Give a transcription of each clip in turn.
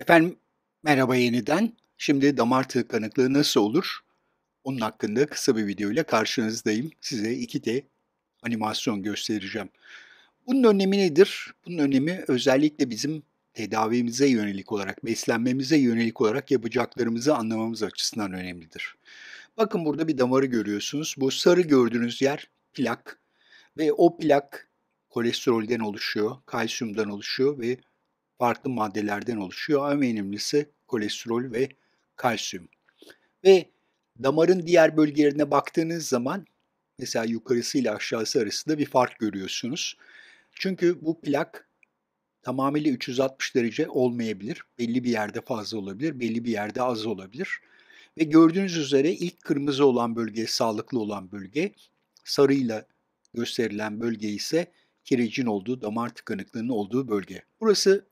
Efendim merhaba yeniden. Şimdi damar tıkanıklığı nasıl olur? Onun hakkında kısa bir video ile karşınızdayım. Size iki de animasyon göstereceğim. Bunun önemi nedir? Bunun önemi özellikle bizim tedavimize yönelik olarak, beslenmemize yönelik olarak yapacaklarımızı anlamamız açısından önemlidir. Bakın burada bir damarı görüyorsunuz. Bu sarı gördüğünüz yer plak ve o plak kolesterolden oluşuyor, kalsiyumdan oluşuyor ve farklı maddelerden oluşuyor en önemlisi kolesterol ve kalsiyum. Ve damarın diğer bölgelerine baktığınız zaman mesela yukarısı ile aşağısı arasında bir fark görüyorsunuz. Çünkü bu plak tamamıyla 360 derece olmayabilir. Belli bir yerde fazla olabilir, belli bir yerde az olabilir. Ve gördüğünüz üzere ilk kırmızı olan bölge sağlıklı olan bölge, sarıyla gösterilen bölge ise kirecin olduğu, damar tıkanıklığının olduğu bölge. Burası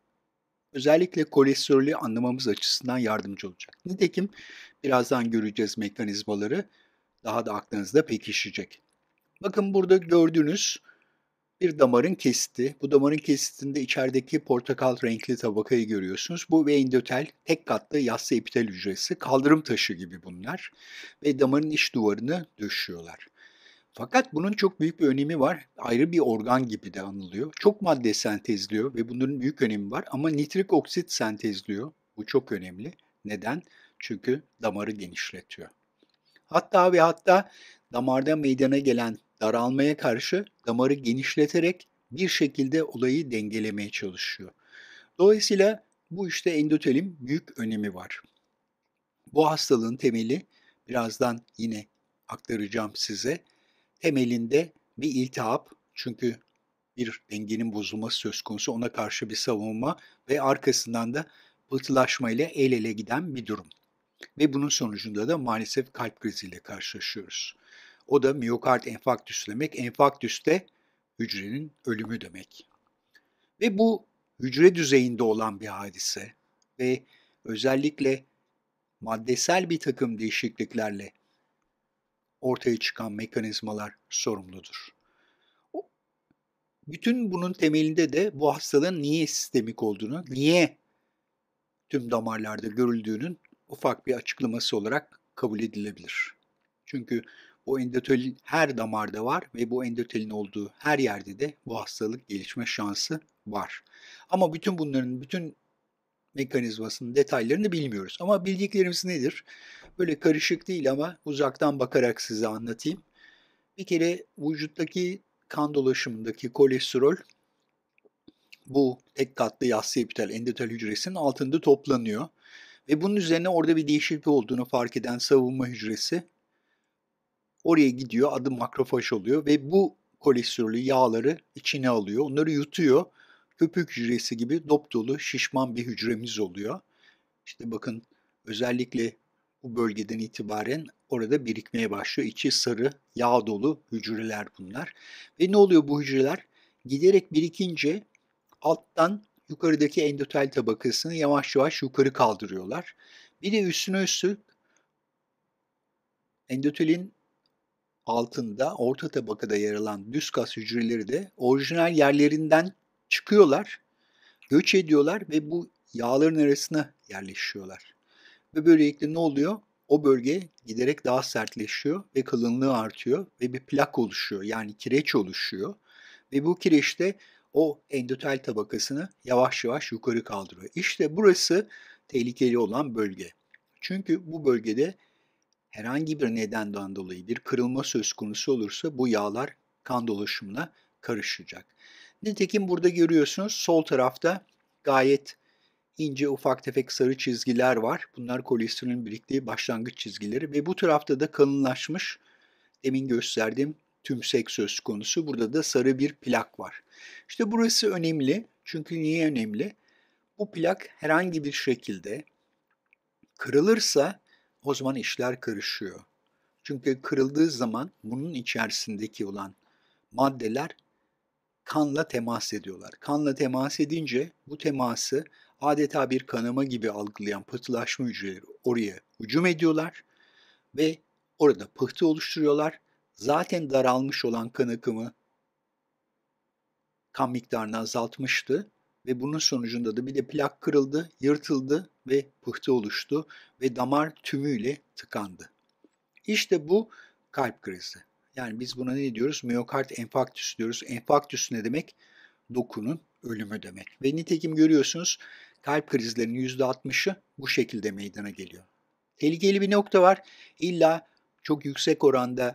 özellikle kolesterolü anlamamız açısından yardımcı olacak. Nitekim birazdan göreceğiz mekanizmaları daha da aklınızda pekişecek. Bakın burada gördüğünüz bir damarın kesti. Bu damarın kesitinde içerideki portakal renkli tabakayı görüyorsunuz. Bu ve endotel tek katlı yassı epitel hücresi. Kaldırım taşı gibi bunlar. Ve damarın iç duvarını döşüyorlar. Fakat bunun çok büyük bir önemi var. Ayrı bir organ gibi de anılıyor. Çok madde sentezliyor ve bunların büyük önemi var. Ama nitrik oksit sentezliyor. Bu çok önemli. Neden? Çünkü damarı genişletiyor. Hatta ve hatta damarda meydana gelen daralmaya karşı damarı genişleterek bir şekilde olayı dengelemeye çalışıyor. Dolayısıyla bu işte endotelin büyük önemi var. Bu hastalığın temeli birazdan yine aktaracağım size Temelinde bir iltihap çünkü bir dengenin bozulması söz konusu ona karşı bir savunma ve arkasından da pıhtılaşma ile el ele giden bir durum. Ve bunun sonucunda da maalesef kalp kriziyle karşılaşıyoruz. O da miyokard enfarktüs demek. Enfarktüs de hücrenin ölümü demek. Ve bu hücre düzeyinde olan bir hadise ve özellikle maddesel bir takım değişikliklerle ortaya çıkan mekanizmalar sorumludur. Bütün bunun temelinde de bu hastalığın niye sistemik olduğunu, niye tüm damarlarda görüldüğünün ufak bir açıklaması olarak kabul edilebilir. Çünkü bu endotelin her damarda var ve bu endotelin olduğu her yerde de bu hastalık gelişme şansı var. Ama bütün bunların bütün mekanizmasının detaylarını bilmiyoruz. Ama bildiklerimiz nedir? Böyle karışık değil ama uzaktan bakarak size anlatayım. Bir kere vücuttaki kan dolaşımındaki kolesterol bu tek katlı yassı epitel endotel hücresinin altında toplanıyor. Ve bunun üzerine orada bir değişiklik olduğunu fark eden savunma hücresi oraya gidiyor adı makrofaj oluyor ve bu kolesterolü, yağları içine alıyor. Onları yutuyor höpük hücresi gibi dop dolu şişman bir hücremiz oluyor. İşte bakın özellikle bu bölgeden itibaren orada birikmeye başlıyor. İçi sarı, yağ dolu hücreler bunlar. Ve ne oluyor bu hücreler? Giderek birikince alttan yukarıdaki endotel tabakasını yavaş yavaş yukarı kaldırıyorlar. Bir de üstüne üstlük endotelin altında orta tabakada yer alan düz kas hücreleri de orijinal yerlerinden çıkıyorlar, göç ediyorlar ve bu yağların arasına yerleşiyorlar. Ve böylelikle ne oluyor? O bölge giderek daha sertleşiyor ve kalınlığı artıyor ve bir plak oluşuyor. Yani kireç oluşuyor. Ve bu kireç de o endotel tabakasını yavaş yavaş yukarı kaldırıyor. İşte burası tehlikeli olan bölge. Çünkü bu bölgede herhangi bir nedenden dolayı bir kırılma söz konusu olursa bu yağlar kan dolaşımına karışacak. Nitekim burada görüyorsunuz sol tarafta gayet ince ufak tefek sarı çizgiler var. Bunlar kolesterolün biriktiği başlangıç çizgileri ve bu tarafta da kalınlaşmış demin gösterdiğim tümsek söz konusu. Burada da sarı bir plak var. İşte burası önemli. Çünkü niye önemli? Bu plak herhangi bir şekilde kırılırsa o zaman işler karışıyor. Çünkü kırıldığı zaman bunun içerisindeki olan maddeler kanla temas ediyorlar. Kanla temas edince bu teması adeta bir kanama gibi algılayan pıhtılaşma hücreleri oraya hücum ediyorlar ve orada pıhtı oluşturuyorlar. Zaten daralmış olan kan akımı kan miktarını azaltmıştı ve bunun sonucunda da bir de plak kırıldı, yırtıldı ve pıhtı oluştu ve damar tümüyle tıkandı. İşte bu kalp krizi. Yani biz buna ne diyoruz? Miyokard enfarktüs diyoruz. Enfarktüs ne demek? Dokunun ölümü demek. Ve nitekim görüyorsunuz kalp krizlerinin %60'ı bu şekilde meydana geliyor. Tehlikeli bir nokta var. İlla çok yüksek oranda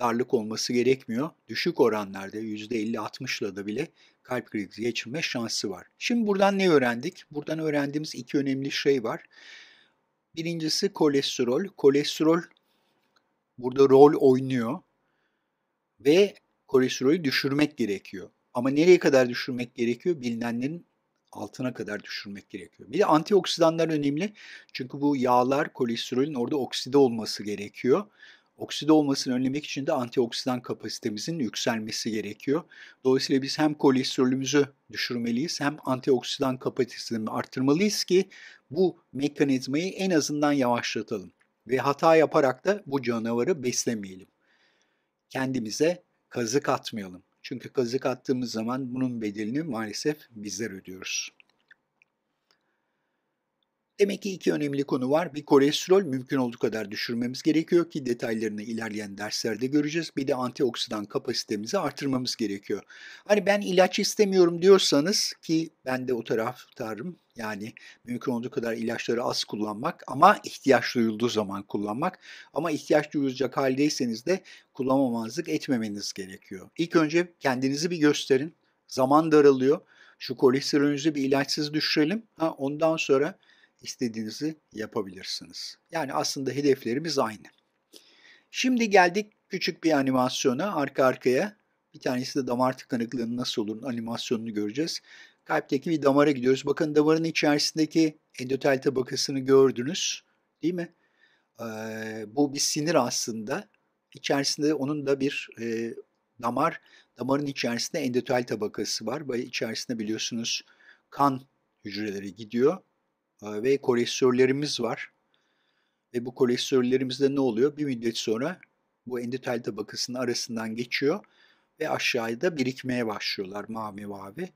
darlık olması gerekmiyor. Düşük oranlarda %50-60'la da bile kalp krizi geçirme şansı var. Şimdi buradan ne öğrendik? Buradan öğrendiğimiz iki önemli şey var. Birincisi kolesterol. Kolesterol burada rol oynuyor ve kolesterolü düşürmek gerekiyor. Ama nereye kadar düşürmek gerekiyor? Bilinenlerin altına kadar düşürmek gerekiyor. Bir de antioksidanlar önemli. Çünkü bu yağlar kolesterolün orada okside olması gerekiyor. Okside olmasını önlemek için de antioksidan kapasitemizin yükselmesi gerekiyor. Dolayısıyla biz hem kolesterolümüzü düşürmeliyiz hem antioksidan kapasitemizi arttırmalıyız ki bu mekanizmayı en azından yavaşlatalım ve hata yaparak da bu canavarı beslemeyelim kendimize kazık atmayalım. Çünkü kazık attığımız zaman bunun bedelini maalesef bizler ödüyoruz. Demek ki iki önemli konu var. Bir kolesterol mümkün olduğu kadar düşürmemiz gerekiyor ki detaylarını ilerleyen derslerde göreceğiz. Bir de antioksidan kapasitemizi artırmamız gerekiyor. Hani ben ilaç istemiyorum diyorsanız ki ben de o taraftarım. Yani mümkün olduğu kadar ilaçları az kullanmak ama ihtiyaç duyulduğu zaman kullanmak. Ama ihtiyaç duyulacak haldeyseniz de kullanamazlık etmemeniz gerekiyor. İlk önce kendinizi bir gösterin. Zaman daralıyor. Şu kolesterolünüzü bir ilaçsız düşürelim. Ha, ondan sonra istediğinizi yapabilirsiniz. Yani aslında hedeflerimiz aynı. Şimdi geldik küçük bir animasyona arka arkaya. Bir tanesi de damar tıkanıklığının nasıl olurun animasyonunu göreceğiz. Kalpteki bir damara gidiyoruz. Bakın damarın içerisindeki endotel tabakasını gördünüz değil mi? Ee, bu bir sinir aslında. İçerisinde onun da bir e, damar, damarın içerisinde endotel tabakası var. İçerisinde biliyorsunuz kan hücreleri gidiyor. Ee, ve kolesterollerimiz var. Ve bu kolesterollerimizde ne oluyor? Bir müddet sonra bu endotel tabakasının arasından geçiyor ve aşağıda birikmeye başlıyorlar mavi mavi.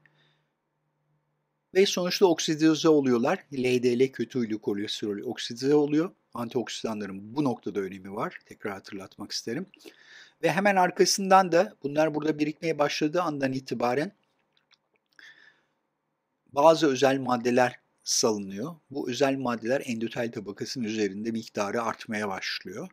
Ve sonuçta oksidize oluyorlar. LDL kötü huylu kolesterol oksidize oluyor. Antioksidanların bu noktada önemi var. Tekrar hatırlatmak isterim. Ve hemen arkasından da bunlar burada birikmeye başladığı andan itibaren bazı özel maddeler salınıyor. Bu özel maddeler endotel tabakasının üzerinde miktarı artmaya başlıyor.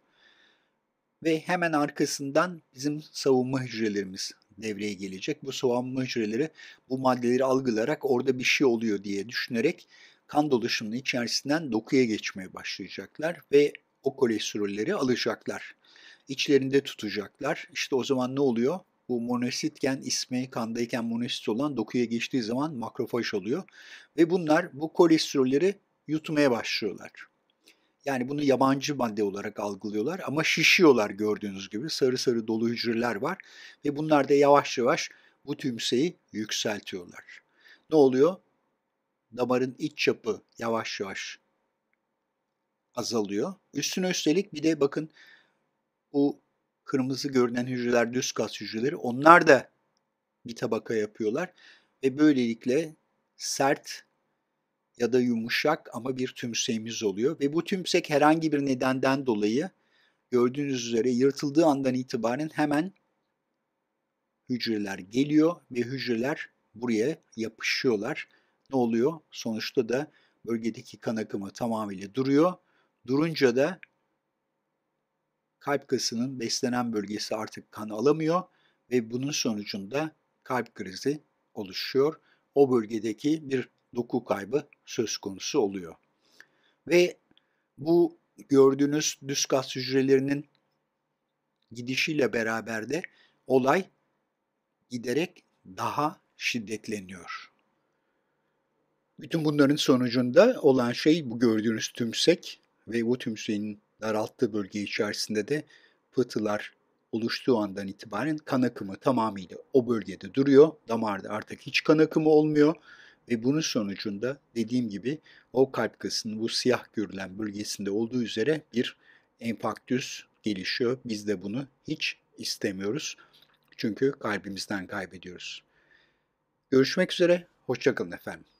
Ve hemen arkasından bizim savunma hücrelerimiz devreye gelecek. Bu savunma hücreleri bu maddeleri algılarak orada bir şey oluyor diye düşünerek kan dolaşımının içerisinden dokuya geçmeye başlayacaklar ve o kolesterolleri alacaklar. İçlerinde tutacaklar. İşte o zaman ne oluyor? Bu monositken ismi kandayken monosit olan dokuya geçtiği zaman makrofaj oluyor. Ve bunlar bu kolesterolleri yutmaya başlıyorlar. Yani bunu yabancı madde olarak algılıyorlar ama şişiyorlar gördüğünüz gibi. Sarı sarı dolu hücreler var ve bunlar da yavaş yavaş bu tümseyi yükseltiyorlar. Ne oluyor? Damarın iç çapı yavaş yavaş azalıyor. Üstüne üstelik bir de bakın bu kırmızı görünen hücreler düz kas hücreleri. Onlar da bir tabaka yapıyorlar ve böylelikle sert ya da yumuşak ama bir tümseğimiz oluyor ve bu tümsek herhangi bir nedenden dolayı gördüğünüz üzere yırtıldığı andan itibaren hemen hücreler geliyor ve hücreler buraya yapışıyorlar. Ne oluyor? Sonuçta da bölgedeki kan akımı tamamıyla duruyor. Durunca da kalp kasının beslenen bölgesi artık kan alamıyor ve bunun sonucunda kalp krizi oluşuyor. O bölgedeki bir doku kaybı söz konusu oluyor. Ve bu gördüğünüz düz kas hücrelerinin gidişiyle beraber de olay giderek daha şiddetleniyor. Bütün bunların sonucunda olan şey bu gördüğünüz tümsek ve bu tümseğin daralttığı bölge içerisinde de pıhtılar oluştuğu andan itibaren kan akımı tamamıyla o bölgede duruyor. Damarda artık hiç kan akımı olmuyor ve bunun sonucunda dediğim gibi o kalp kasının bu siyah görülen bölgesinde olduğu üzere bir enfarktüs gelişiyor. Biz de bunu hiç istemiyoruz. Çünkü kalbimizden kaybediyoruz. Görüşmek üzere, hoşçakalın efendim.